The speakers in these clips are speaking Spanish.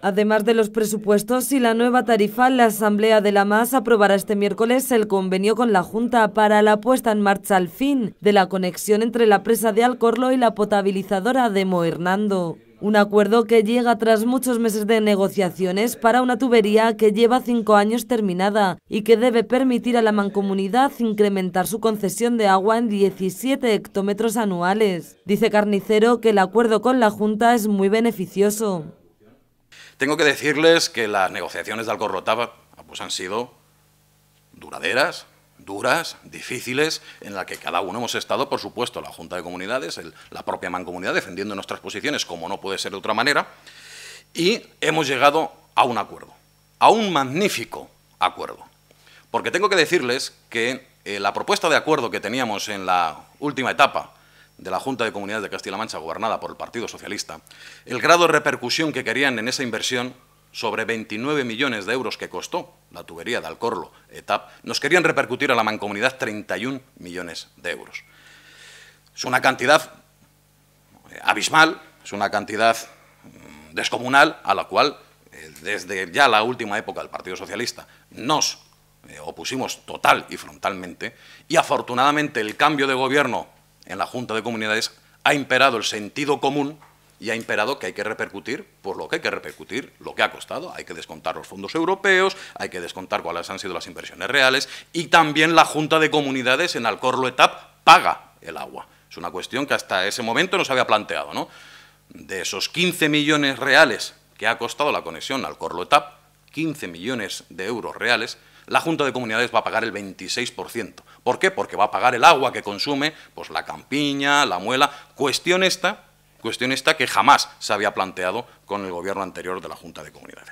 Además de los presupuestos y la nueva tarifa, la Asamblea de la MAS aprobará este miércoles el convenio con la Junta para la puesta en marcha al fin de la conexión entre la presa de Alcorlo y la potabilizadora de Moernando. Un acuerdo que llega tras muchos meses de negociaciones para una tubería que lleva cinco años terminada y que debe permitir a la mancomunidad incrementar su concesión de agua en 17 hectómetros anuales. Dice Carnicero que el acuerdo con la Junta es muy beneficioso. Tengo que decirles que las negociaciones de Alcorrotava pues han sido duraderas, duras, difíciles, en la que cada uno hemos estado, por supuesto, la Junta de Comunidades, la propia Mancomunidad, defendiendo nuestras posiciones, como no puede ser de otra manera, y hemos llegado a un acuerdo, a un magnífico acuerdo. Porque tengo que decirles que eh, la propuesta de acuerdo que teníamos en la última etapa de la Junta de Comunidades de Castilla-La Mancha, gobernada por el Partido Socialista, el grado de repercusión que querían en esa inversión sobre 29 millones de euros que costó la tubería de Alcorlo, ETAP, nos querían repercutir a la mancomunidad 31 millones de euros. Es una cantidad eh, abismal, es una cantidad mm, descomunal a la cual, eh, desde ya la última época del Partido Socialista, nos eh, opusimos total y frontalmente, y afortunadamente el cambio de gobierno en la Junta de Comunidades, ha imperado el sentido común y ha imperado que hay que repercutir por lo que hay que repercutir, lo que ha costado. Hay que descontar los fondos europeos, hay que descontar cuáles han sido las inversiones reales y también la Junta de Comunidades en ETAP paga el agua. Es una cuestión que hasta ese momento no se había planteado. De esos 15 millones reales que ha costado la conexión al etap, 15 millones de euros reales la Junta de Comunidades va a pagar el 26%. ¿Por qué? Porque va a pagar el agua que consume, pues la campiña, la muela, cuestión esta, cuestión esta que jamás se había planteado con el gobierno anterior de la Junta de Comunidades.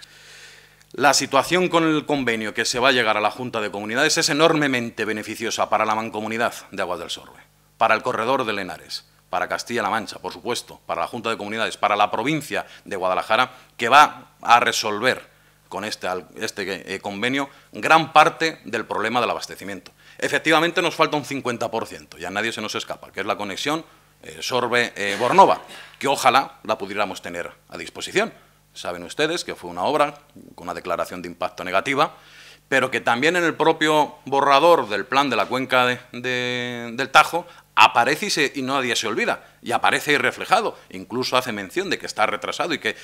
La situación con el convenio que se va a llegar a la Junta de Comunidades es enormemente beneficiosa para la mancomunidad de Aguas del Sorbe, para el corredor de Lenares, para Castilla-La Mancha, por supuesto, para la Junta de Comunidades, para la provincia de Guadalajara, que va a resolver con este, este eh, convenio gran parte del problema del abastecimiento. Efectivamente nos falta un 50%, ya nadie se nos escapa, que es la conexión eh, Sorbe-Bornova, eh, que ojalá la pudiéramos tener a disposición. Saben ustedes que fue una obra con una declaración de impacto negativa, pero que también en el propio borrador del plan de la cuenca de, del Tajo aparece y, no nadie se olvida, y aparece ahí reflejado, incluso hace mención de que está retrasado y que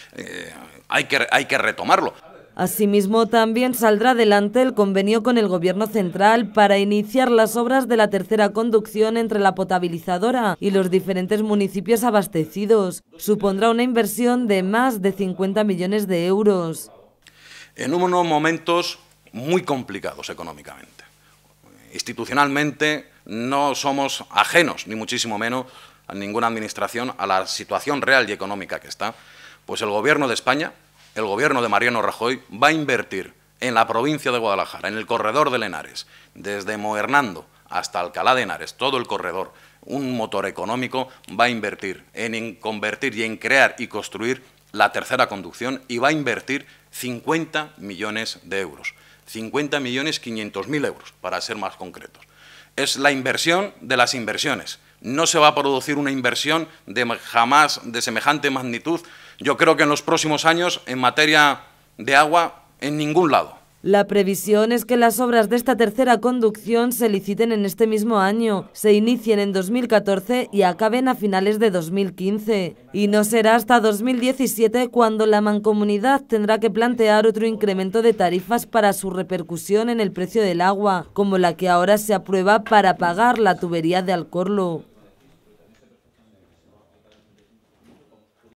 hay que, hay que retomarlo. Asimismo, también saldrá adelante el convenio con el Gobierno Central para iniciar las obras de la tercera conducción entre la potabilizadora y los diferentes municipios abastecidos. Supondrá una inversión de más de 50 millones de euros. En unos momentos muy complicados económicamente. Institucionalmente no somos ajenos, ni muchísimo menos, a ninguna administración a la situación real y económica que está. Pues el Gobierno de España el gobierno de Mariano Rajoy va a invertir en la provincia de Guadalajara, en el corredor de Henares, desde Mohernando hasta Alcalá de Henares, todo el corredor, un motor económico va a invertir en convertir y en crear y construir la tercera conducción y va a invertir 50 millones de euros. 50 millones 500 mil euros, para ser más concretos. Es la inversión de las inversiones no se va a producir una inversión de jamás de semejante magnitud, yo creo que en los próximos años en materia de agua en ningún lado. La previsión es que las obras de esta tercera conducción se liciten en este mismo año, se inicien en 2014 y acaben a finales de 2015. Y no será hasta 2017 cuando la mancomunidad tendrá que plantear otro incremento de tarifas para su repercusión en el precio del agua, como la que ahora se aprueba para pagar la tubería de Alcorlo.